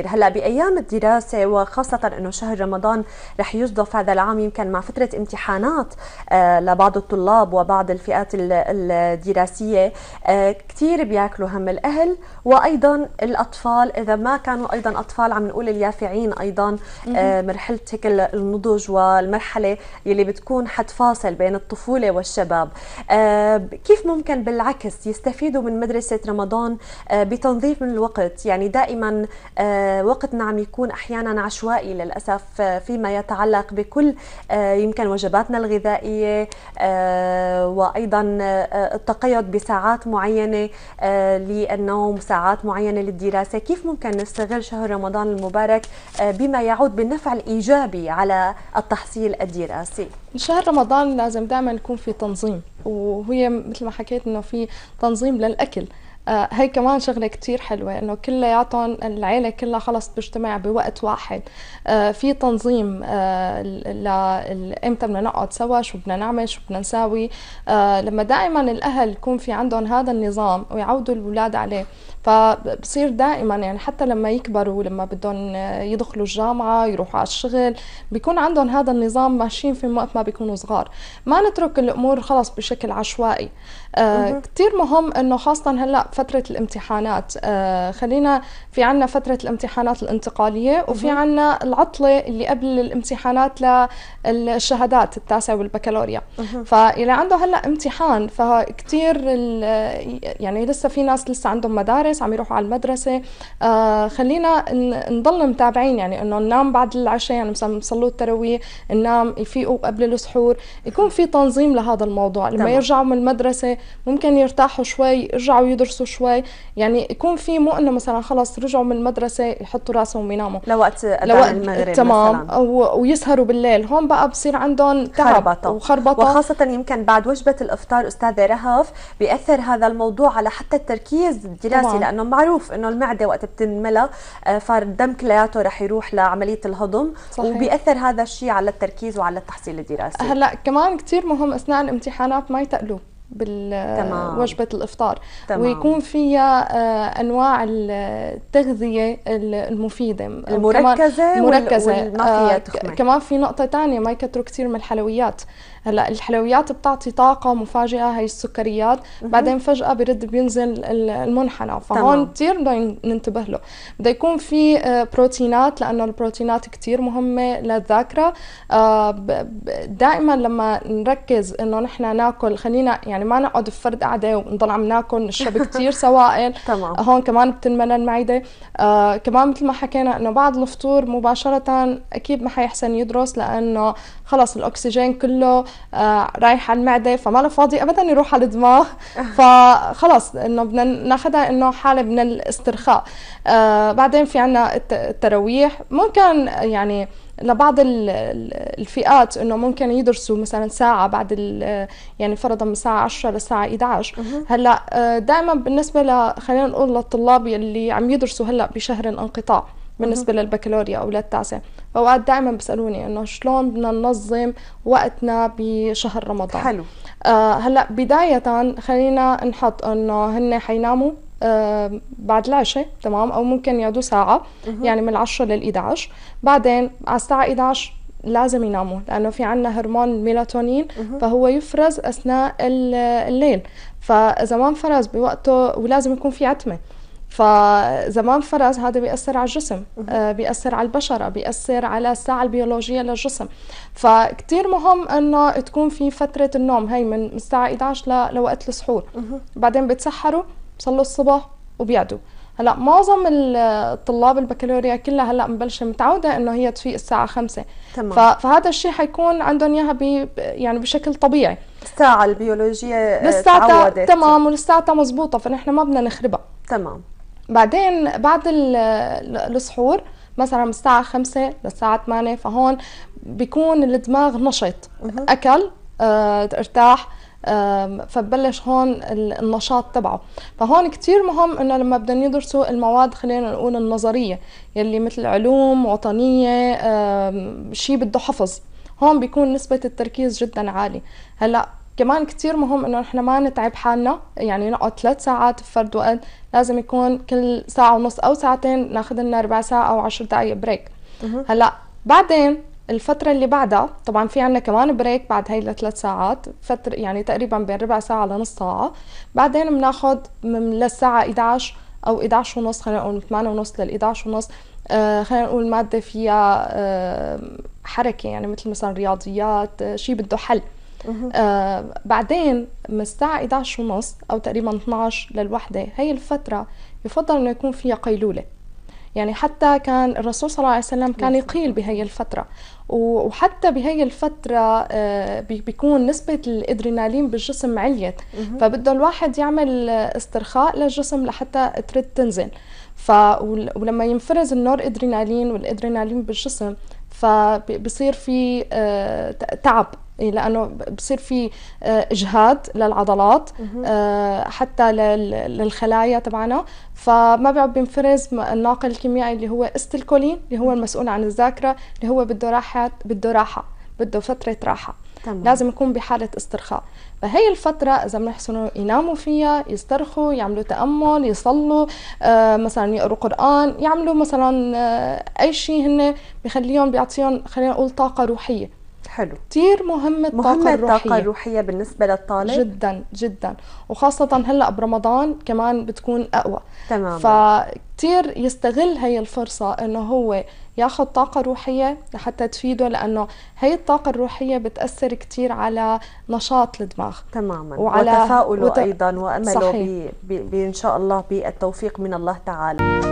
كثير هلا بايام الدراسه وخاصه انه شهر رمضان رح يصدف هذا العام يمكن مع فتره امتحانات آه، لبعض الطلاب وبعض الفئات الدراسيه آه، كثير بياكلوا هم الاهل وايضا الاطفال اذا ما كانوا ايضا اطفال عم نقول اليافعين ايضا آه، مرحله هيك النضج والمرحله يلي بتكون حد فاصل بين الطفوله والشباب كيف ممكن بالعكس يستفيدوا من مدرسه رمضان بتنظيف من الوقت يعني دائما آه، وقتنا عم يكون احيانا عشوائي للاسف آه، فيما يتعلق بكل آه، يمكن وجباتنا الغذائيه وايضا التقيد بساعات معينه للنوم ساعات معينه للدراسه كيف ممكن نستغل شهر رمضان المبارك بما يعود بالنفع الايجابي على التحصيل الدراسي شهر رمضان لازم دائما يكون في تنظيم وهي مثل ما حكيت انه في تنظيم للاكل آه، هي كمان شغله كتير حلوه انه كلياتهم العيله كلها خلص بتجتمع بوقت واحد آه، في تنظيم آه، امتى بدنا نقعد سوا شو بدنا نعمل شو بدنا نساوي لما دائما الاهل يكون في عندهم هذا النظام ويعودوا الاولاد عليه فبصير دائما يعني حتى لما يكبروا لما بدهم يدخلوا الجامعه يروحوا على الشغل بيكون عندهم هذا النظام ماشيين في وقت ما بيكونوا صغار ما نترك الامور خلص بشكل عشوائي آه كثير مهم انه خاصه هلا فتره الامتحانات آه خلينا في عنا فتره الامتحانات الانتقاليه وفي عنا العطله اللي قبل الامتحانات للشهادات التاسع والبكالوريا فاللي عنده هلا امتحان فكتير يعني لسه في ناس لسه عندهم مدارس الدرس عم يروحوا على المدرسه آه خلينا نضل متابعين يعني انه ننام بعد العشاء يعني مثلا بصلوا التراويح ننام يفيقوا قبل السحور يكون في تنظيم لهذا الموضوع لما طبعا. يرجعوا من المدرسه ممكن يرتاحوا شوي يرجعوا يدرسوا شوي يعني يكون في مو انه مثلا خلص رجعوا من المدرسه يحطوا راسهم ويناموا لوقت لوقت المغرب تمام مثلاً. ويسهروا بالليل هون بقى بصير عندهم تعب خربطة. وخربطه وخاصه يمكن بعد وجبه الافطار استاذه رهف بياثر هذا الموضوع على حتى التركيز الدراسي يعني لانه معروف انه المعده وقت بتنملى آه، فالدم كلياته رح يروح لعمليه الهضم صحيح. وبياثر هذا الشيء على التركيز وعلى التحصيل الدراسي هلا كمان كثير مهم اثناء الامتحانات ما يتقلوا بالوجبة الإفطار تمام. ويكون فيها آه، أنواع التغذية المفيدة المركزة, المركزة والما آه، كمان في نقطة تانية ما يكتروا كثير من الحلويات هلا الحلويات بتعطي طاقة مفاجئة هي السكريات بعدين فجأة برد بينزل المنحنى فهون كثير بدنا ننتبه له بده يكون في آه، بروتينات لأنه البروتينات كثير مهمة للذاكرة دائما لما نركز إنه نحن ناكل خلينا يعني يعني ما نقعد بفرد قعده ونضل عم ناكل نشرب كثير سوائل تمام آه، هون كمان بتنملى المعده آه كمان مثل ما حكينا انه بعد الفطور مباشره اكيد ما حيحسن يدرس لانه خلص الاكسجين كله آه رايح على المعده فما له فاضي ابدا يروح على الدماغ فخلص انه بدنا ناخذها انه حاله من الاسترخاء آه بعدين في عنا التراويح ممكن يعني لبعض الفئات انه ممكن يدرسوا مثلا ساعه بعد يعني فرضا من الساعه 10 للساعه 11 هلا آه، دائما بالنسبه ل خلينا نقول للطلاب يلي عم يدرسوا هلا بشهر الانقطاع بالنسبه للبكالوريا او للتاسع اوقات دائما بيسالوني انه شلون بدنا ننظم وقتنا بشهر رمضان حلو آه هلا بدايه خلينا نحط انه هن حيناموا آه، بعد العشاء تمام او ممكن يقعدوا ساعه يعني من 10 لل 11 بعدين على الساعه 11 لازم يناموا لانه في عندنا هرمون الميلاتونين فهو يفرز اثناء الليل فاذا ما انفرز بوقته ولازم يكون في عتمه فاذا ما انفرز هذا بيأثر على الجسم آه، بيأثر على البشرة بيأثر على الساعة البيولوجية للجسم فكتير مهم أنه تكون في فترة النوم هي من الساعة 11 لوقت السحور بعدين بتسحروا بصلوا الصبح وبيعدوا هلا معظم الطلاب البكالوريا كلها هلا مبلشه متعوده انه هي تفيق الساعه 5 تمام فهذا الشيء حيكون عندهم اياها يعني بشكل طبيعي الساعه البيولوجيه آه، لساتها تمام ولساتها مزبوطه فنحن ما بدنا نخربها تمام بعدين بعد السحور مثلا من الساعه 5 للساعه 8 فهون بيكون الدماغ نشط اكل اه ارتاح فببلش هون النشاط تبعه فهون كتير مهم انه لما بدهم يدرسوا المواد خلينا نقول النظريه يلي مثل علوم وطنيه شيء بده حفظ هون بيكون نسبه التركيز جدا عالي هلا كمان كتير مهم انه نحن ما نتعب حالنا يعني نقعد ثلاث ساعات بفرد وقت لازم يكون كل ساعة ونص او ساعتين ناخذ لنا ربع ساعة او عشر دقايق بريك هلا بعدين الفترة اللي بعدها طبعا في عنا كمان بريك بعد هاي الثلاث ساعات فترة يعني تقريبا بين ربع ساعة لنص ساعة بعدين بناخد من للساعة 11 أو 11 ونص خلينا نقول من 8 ونص لل 11 ونص آه، خلينا نقول مادة فيها آه، حركة يعني مثل مثلا رياضيات آه، شيء بده حل آه بعدين من الساعة 11 ونص أو تقريبا 12 للوحدة هاي الفترة يفضل إنه يكون فيها قيلولة يعني حتى كان الرسول صلى الله عليه وسلم كان نعم. يقيل بهي الفترة وحتى بهي الفترة آه، بيكون نسبة الإدرينالين بالجسم عليت فبده الواحد يعمل استرخاء للجسم لحتى ترد تنزل ف ولما ينفرز النور إدرينالين والإدرينالين بالجسم فبصير في آه، تعب يعني لانه بصير في آه، اجهاد للعضلات آه، حتى للخلايا تبعنا فما بيعب بينفرز الناقل الكيميائي اللي هو استلكولين اللي هو المسؤول عن الذاكره اللي هو بده راحه بده راحه بده فتره راحه تمام. لازم يكون بحالة استرخاء فهي الفترة إذا بنحسنوا يناموا فيها يسترخوا يعملوا تأمل يصلوا آه مثلا يقروا قرآن يعملوا مثلا آه أي شيء هن بخليهم بيعطيهم خلينا نقول طاقة روحية حلو كثير مهمة الطاقة مهمة الروحية الطاقة الروحية بالنسبة للطالب جدا جدا وخاصة هلا برمضان كمان بتكون أقوى تمام فكثير يستغل هي الفرصة إنه هو ياخذ طاقة روحية لحتى تفيده لأنه هي الطاقة الروحية بتأثر كثير على نشاط الدماغ تماما وعلى وتفاؤله وت... أيضا وأمله صحيح. إن شاء الله بالتوفيق من الله تعالى